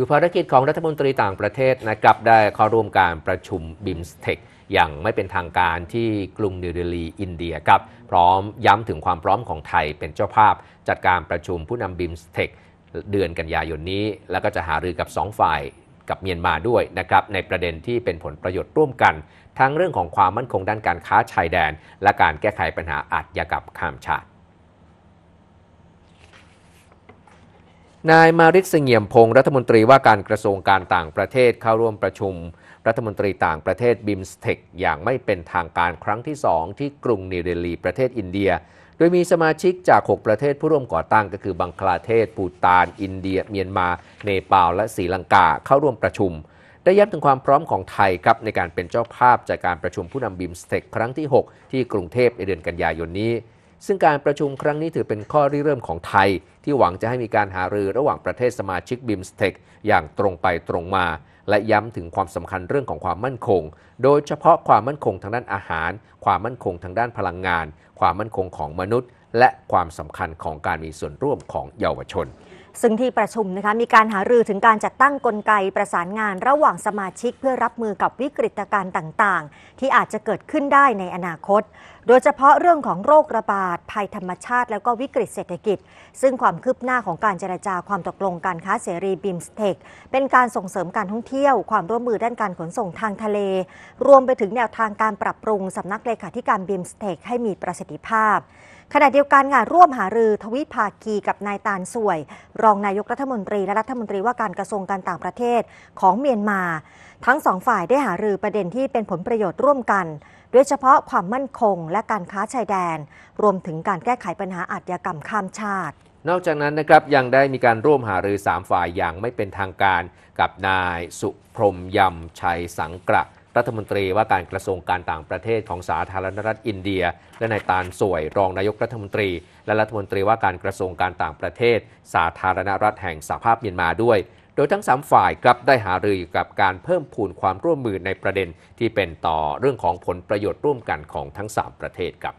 ืูภารกิจของรัฐมนตรีต่างประเทศนะครับได้เข้าร่วมการประชุมบิมสเทคอย่างไม่เป็นทางการที่กรุงนิวเดลีอินเดียครับพร้อมย้ำถึงความพร้อมของไทยเป็นเจ้าภาพ จัดการประชุมผู้นำบิมสเทคเดือนกันยายนนี้ แล้วก็จะหารือกับ2ฝ่ายกับเมียนมาด้วยนะครับ ในประเด็นที่เป็นผลประโยชน์ร่วมกัน ทั้งเรื่องของความมั่นคงด้านการค้าชายแดน และการแก้ไขปัญหาอาชญากรรมข้ามชาตินายมาริสเสงี่ยมพงศ์รัฐมนตรีว่าการกระทรวงการต่างประเทศเข้าร่วมประชุม รัฐมนตรีต่างประเทศบิมสเทคอย่างไม่เป็นทางการครั้งที่สองที่กรุงนิวเดลีประเทศอินเดีย โดยมีสมาชิกจาก 6 ประเทศผู้ร่วมก่อตั้ง ก็คือบังคลาเทศ ปูตานอินเดีย เมียนมา เนปาลและศรีลังกาเข้าร่วมประชุมได้ย้ำถึงความพร้อมของไทยครับในการเป็นเจ้าภาพจากการประชุมผู้นำบิมสเทคครั้งที่ 6 ที่กรุงเทพในเดือนกันยายนนี้ซึ่งการประชุมครั้งนี้ถือเป็นข้อริเริ่มของไทย ที่หวังจะให้มีการหารือระหว่างประเทศสมาชิกบิมสเทคอย่างตรงไปตรงมา และย้ำถึงความสำคัญเรื่องของความมั่นคง โดยเฉพาะความมั่นคงทางด้านอาหาร ความมั่นคงทางด้านพลังงาน ความมั่นคงของมนุษย์ และความสำคัญของการมีส่วนร่วมของเยาวชนซึ่งที่ประชุมนะคะ มีการหารือถึงการจัดตั้งกลไกประสานงาน ระหว่างสมาชิก เพื่อรับมือกับวิกฤตการณ์ต่างๆ ที่อาจจะเกิดขึ้นได้ในอนาคต โดยเฉพาะเรื่องของโรคระบาดภัยธรรมชาติแล้วก็วิกฤตเศรษฐกิจ ซึ่งความคืบหน้าของการเจรจาความตกลงการค้าเสรีบิมสเทคเป็นการส่งเสริมการท่องเที่ยว ความร่วมมือด้านการขนส่งทางทะเล รวมไปถึงแนวทางการปรับปรุงสำนักเลขาธิการบิมสเทคให้มีประสิทธิภาพ ขณะเดียวกันงานร่วมหารือทวิภาคีกับนายตาลสวยรองนายกรัฐมนตรีและรัฐมนตรีว่าการกระทรวงการต่างประเทศของเมียนมา ทั้งสองฝ่ายได้หารือประเด็นที่เป็นผลประโยชน์ร่วมกันโดยเฉพาะความมั่นคงและการค้าชายแดน รวมถึงการแก้ไขปัญหาอาชญากรรมข้ามชาติ นอกจากนั้นนะครับยังได้มีการร่วมหารือ3ฝ่ายอย่างไม่เป็นทางการกับนายสุพรมยำชัยสังกระรัฐมนตรีว่าการกระทรวงการต่างประเทศของสาธารณรัฐอินเดีย และนายตาลสวยรองนายกรัฐมนตรี และรัฐมนตรีว่าการกระทรวงการต่างประเทศ สาธารณรัฐแห่งสหภาพเมียนมาด้วย โดยทั้ง3ฝ่ายกลับได้หารือกับการเพิ่มพูนความร่วมมือในประเด็นที่เป็นต่อเรื่องของผลประโยชน์ร่วมกันของทั้ง 3 ประเทศกับ